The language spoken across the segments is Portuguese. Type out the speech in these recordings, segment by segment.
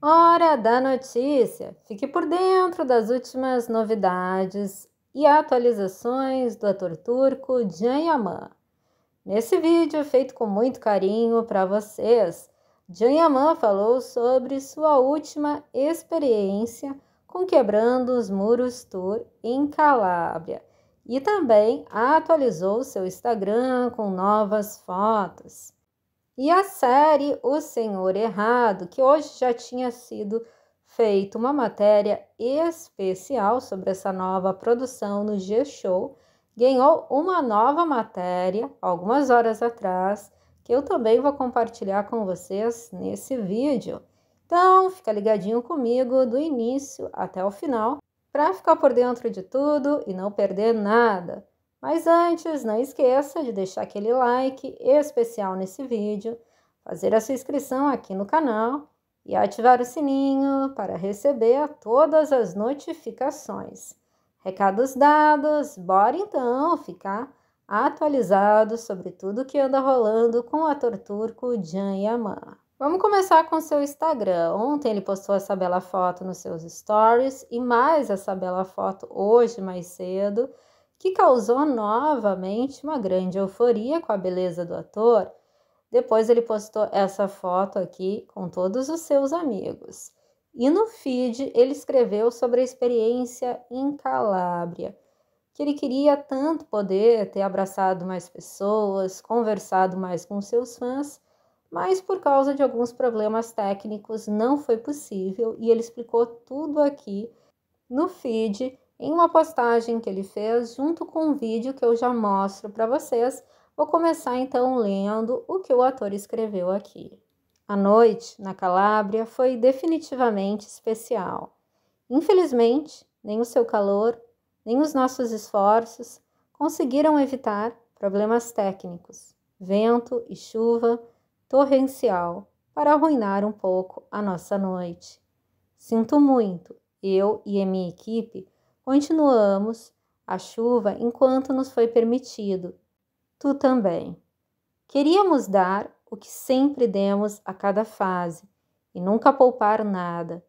Hora da notícia! Fique por dentro das últimas novidades e atualizações do ator turco Jan Yaman. Nesse vídeo, feito com muito carinho para vocês, Jan Yaman falou sobre sua última experiência com Quebrando os Muros Tour em Calábria e também atualizou seu Instagram com novas fotos. E a série O Senhor Errado, que hoje já tinha sido feito uma matéria especial sobre essa nova produção no G-Show, ganhou uma nova matéria algumas horas atrás, que eu também vou compartilhar com vocês nesse vídeo. Então, fica ligadinho comigo do início até o final para ficar por dentro de tudo e não perder nada. Mas antes, não esqueça de deixar aquele like especial nesse vídeo, fazer a sua inscrição aqui no canal e ativar o sininho para receber todas as notificações. Recados dados, bora então ficar atualizado sobre tudo que anda rolando com o ator turco Jan Yaman. Vamos começar com seu Instagram. Ontem ele postou essa bela foto nos seus stories e mais essa bela foto hoje mais cedo que causou novamente uma grande euforia com a beleza do ator. Depois ele postou essa foto aqui com todos os seus amigos. E no feed ele escreveu sobre a experiência em Calábria, que ele queria tanto poder ter abraçado mais pessoas, conversado mais com seus fãs, mas por causa de alguns problemas técnicos não foi possível e ele explicou tudo aqui no feed em uma postagem que ele fez, junto com um vídeo que eu já mostro para vocês, vou começar então lendo o que o ator escreveu aqui. A noite na Calábria foi definitivamente especial. Infelizmente, nem o seu calor, nem os nossos esforços conseguiram evitar problemas técnicos, vento e chuva torrencial para arruinar um pouco a nossa noite. Sinto muito, eu e a minha equipe Continuamos a chuva enquanto nos foi permitido. Tu também. Queríamos dar o que sempre demos a cada fase e nunca poupar nada.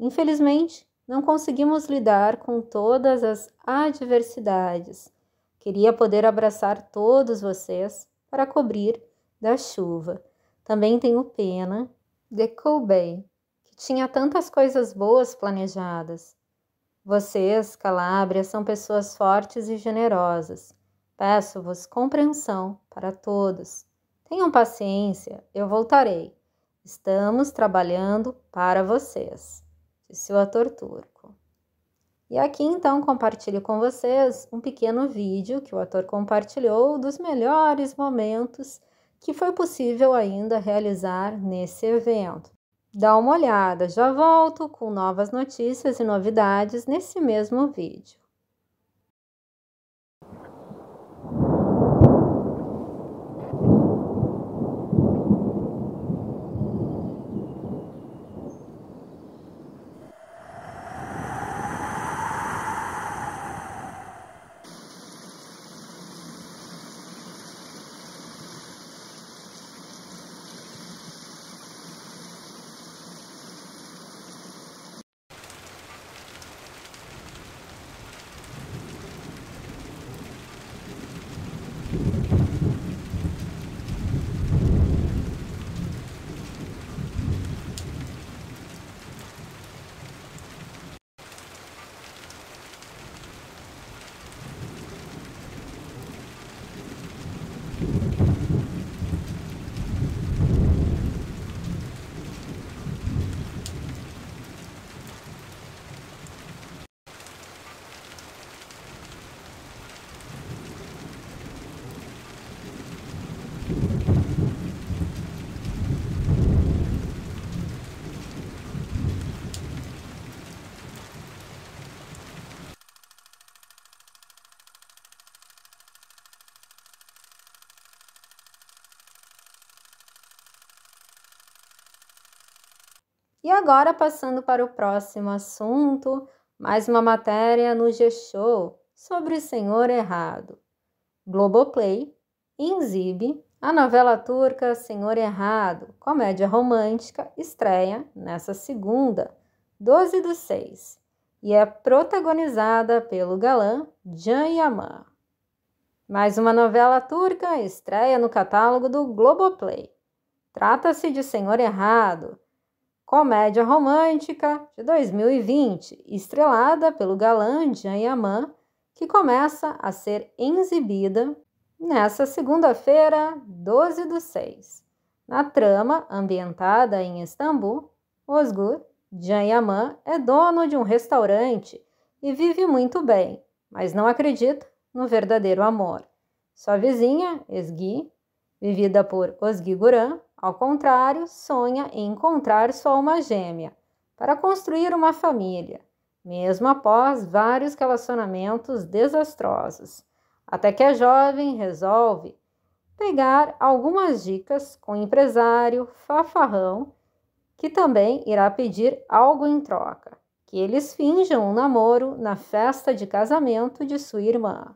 Infelizmente, não conseguimos lidar com todas as adversidades. Queria poder abraçar todos vocês para cobrir da chuva. Também tenho pena de Kobe, que tinha tantas coisas boas planejadas. Vocês, Calábria, são pessoas fortes e generosas. Peço-vos compreensão para todos. Tenham paciência, eu voltarei. Estamos trabalhando para vocês, disse o ator turco. E aqui então compartilho com vocês um pequeno vídeo que o ator compartilhou dos melhores momentos que foi possível ainda realizar nesse evento. Dá uma olhada, já volto com novas notícias e novidades nesse mesmo vídeo. そう。E agora, passando para o próximo assunto, mais uma matéria no G-Show sobre o Senhor Errado. Globoplay exibe a novela turca Senhor Errado, comédia romântica, estreia nessa segunda, 12 do 6, e é protagonizada pelo galã Can Yaman. Mais uma novela turca estreia no catálogo do Globoplay. Trata-se de Senhor Errado, comédia romântica de 2020, estrelada pelo galã Jean Yaman, que começa a ser exibida nessa segunda-feira, 12 do 6. Na trama, ambientada em Istambul, Osgur, Jean Yaman é dono de um restaurante e vive muito bem, mas não acredita no verdadeiro amor. Sua vizinha, Esgui, vivida por Osgiguran, ao contrário, sonha em encontrar sua alma gêmea para construir uma família, mesmo após vários relacionamentos desastrosos, até que a jovem resolve pegar algumas dicas com o empresário Fafarrão, que também irá pedir algo em troca, que eles finjam um namoro na festa de casamento de sua irmã.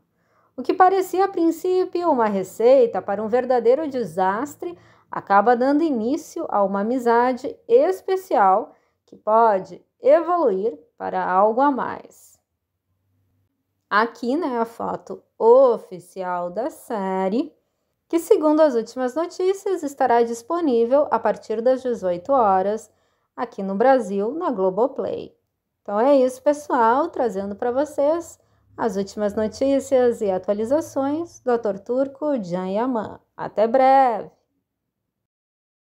O que parecia a princípio uma receita para um verdadeiro desastre acaba dando início a uma amizade especial que pode evoluir para algo a mais. Aqui, né, a foto oficial da série, que segundo as últimas notícias estará disponível a partir das 18 horas aqui no Brasil na Globoplay. Então é isso, pessoal, trazendo para vocês as últimas notícias e atualizações, Dr. Turco Jan Yaman. Até breve!